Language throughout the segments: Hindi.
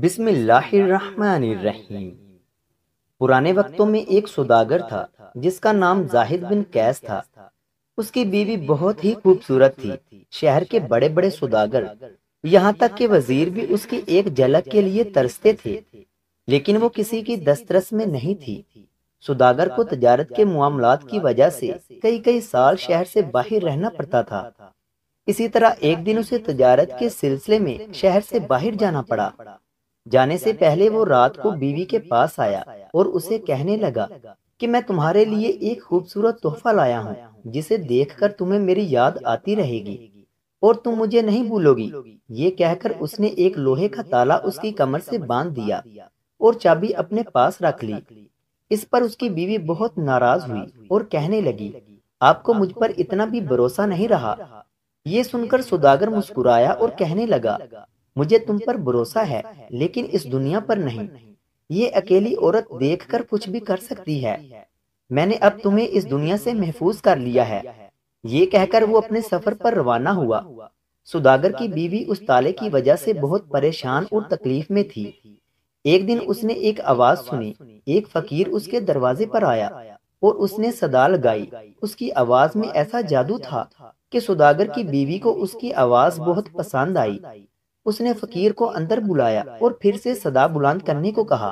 बिस्मिल्लाहिर्रहमानिर्रहीम पुराने वक्तों में एक सौदागर था जिसका नाम जाहिद बिन कैस था उसकी बीवी बहुत ही खूबसूरत थी शहर के बड़े बड़े सौदागर यहाँ तक के वजीर भी उसकी एक झलक के लिए तरसते थे लेकिन वो किसी की दस्तरस में नहीं थी सौदागर को तजारत के मामला की वजह से कई कई साल शहर से बाहर रहना पड़ता था इसी तरह एक दिन उसे तजारत के सिलसिले में शहर से बाहर जाना पड़ा जाने से पहले वो रात को बीवी के पास आया और उसे कहने लगा कि मैं तुम्हारे लिए एक खूबसूरत तोहफा लाया हूँ जिसे देखकर तुम्हें मेरी याद आती रहेगी और तुम मुझे नहीं भूलोगी ये कहकर उसने एक लोहे का ताला उसकी कमर से बांध दिया और चाबी अपने पास रख ली इस पर उसकी बीवी बहुत नाराज हुई और कहने लगी आपको मुझ पर इतना भी भरोसा नहीं रहा ये सुनकर सुदागर मुस्कुराया और कहने लगा मुझे तुम पर भरोसा है लेकिन इस दुनिया पर नहीं ये अकेली औरत देखकर कुछ भी कर सकती है मैंने अब तुम्हें इस दुनिया से महफूज कर लिया है ये कहकर वो अपने सफर पर रवाना हुआ सुदागर की बीवी उस ताले की वजह से बहुत परेशान और तकलीफ में थी एक दिन उसने एक आवाज सुनी एक फकीर उसके दरवाजे पर आया और उसने सदा लगाई उसकी आवाज में ऐसा जादू था कि सुदागर की बीवी को उसकी आवाज बहुत पसंद आई उसने फकीर को अंदर बुलाया और फिर से सदा बुलंद करने को कहा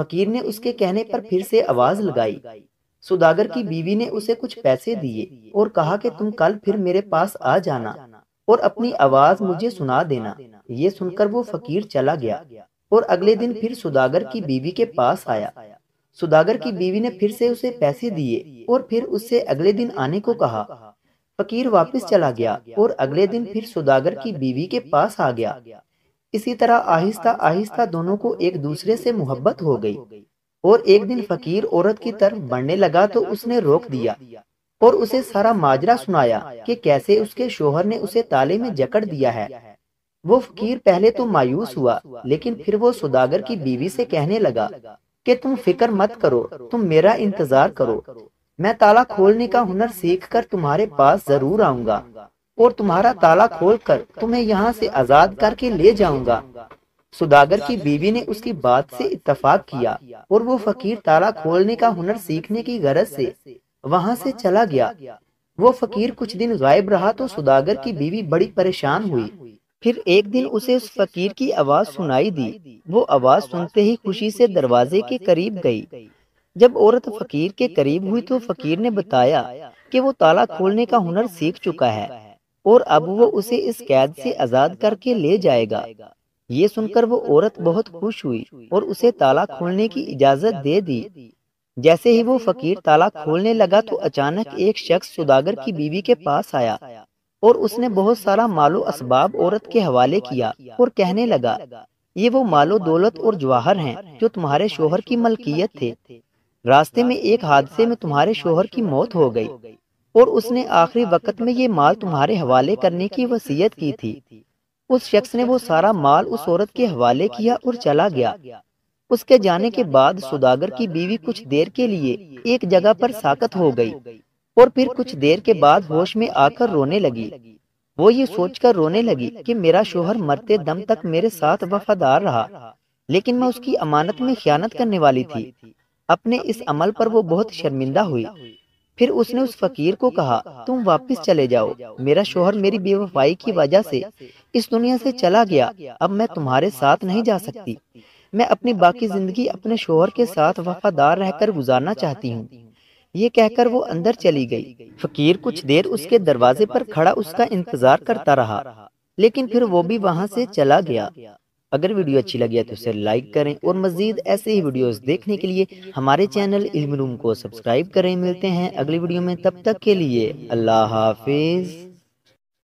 फकीर ने उसके कहने पर फिर से आवाज लगाई सुदागर की बीवी ने उसे कुछ पैसे दिए और कहा कि तुम कल फिर मेरे पास आ जाना और अपनी आवाज मुझे सुना देना ये सुनकर वो फकीर चला गया और अगले दिन फिर सुदागर की बीवी के पास आया सुदागर की बीवी ने फिर से उसे पैसे दिए और फिर उससे अगले दिन आने को कहा फकीर वापस चला गया और अगले दिन फिर सुदागर की बीवी के पास आ गया इसी तरह आहिस्ता आहिस्ता दोनों को एक दूसरे से मोहब्बत हो गई और एक दिन फकीर औरत की तरफ बढ़ने लगा तो उसने रोक दिया और उसे सारा माजरा सुनाया कि कैसे उसके शोहर ने उसे ताले में जकड़ दिया है वो फकीर पहले तो मायूस हुआ लेकिन फिर वो सुदागर की बीवी से कहने लगा कि तुम फिक्र मत करो तुम मेरा इंतजार करो मैं ताला खोलने का हुनर सीख कर तुम्हारे पास जरूर आऊंगा और तुम्हारा ताला खोलकर तुम्हें यहाँ से आजाद करके ले जाऊंगा सुदागर की बीवी ने उसकी बात से इत्तफाक किया और वो फकीर ताला खोलने का हुनर सीखने की गरज से वहाँ से चला गया वो फकीर कुछ दिन गायब रहा तो सुदागर की बीवी बड़ी परेशान हुई फिर एक दिन उसे उस फकीर की आवाज सुनाई दी वो आवाज सुनते ही खुशी से दरवाजे के करीब गई जब औरत फकीर के करीब हुई तो, तो फकीर ने बताया कि वो ताला खोलने का हुनर सीख चुका है और अब वो उसे इस कैद से आजाद करके ले जाएगा ये सुनकर वो औरत बहुत खुश हुई और उसे ताला खोलने की इजाजत दे दी जैसे ही वो फकीर ताला खोलने लगा तो, तो अचानक एक शख्स सुदागर की बीवी के पास आया और उसने बहुत सारा मालो असबाब औरत के हवाले किया और कहने लगा ये वो मालो दौलत और जवाहर हैं जो तुम्हारे शोहर की मलकियत थे रास्ते में एक हादसे में तुम्हारे शोहर की मौत हो गई और उसने आखिरी वक्त में ये माल तुम्हारे हवाले करने की वसीयत की थी उस शख्स ने वो सारा माल उस औरत के हवाले किया और चला गया उसके जाने के बाद सुदागर की बीवी कुछ देर के लिए एक जगह पर साकत हो गई और फिर कुछ देर के बाद होश में आकर रोने लगी वो ये सोचकर रोने लगी कि मेरा शोहर मरते दम तक मेरे साथ वफादार रहा लेकिन मैं उसकी अमानत में ख्यानत करने वाली थी अपने इस अमल पर वो बहुत शर्मिंदा हुई फिर उसने उस फकीर को कहा तुम वापस चले जाओ मेरा शोहर मेरी बेवफाई की वजह से इस दुनिया से चला गया अब मैं तुम्हारे साथ नहीं जा सकती मैं अपनी बाकी जिंदगी अपने शोहर के साथ वफादार रहकर गुजारना चाहती हूँ ये कहकर वो अंदर चली गई फकीर कुछ देर उसके दरवाजे पर खड़ा उसका इंतजार करता रहा लेकिन फिर वो भी वहाँ से चला गया अगर वीडियो अच्छी लगी है तो उसे लाइक करें और मज़ीद ऐसे ही वीडियोस देखने के लिए हमारे चैनल इल्म रूम को सब्सक्राइब करें मिलते हैं अगली वीडियो में तब तक के लिए अल्लाह हाफिज़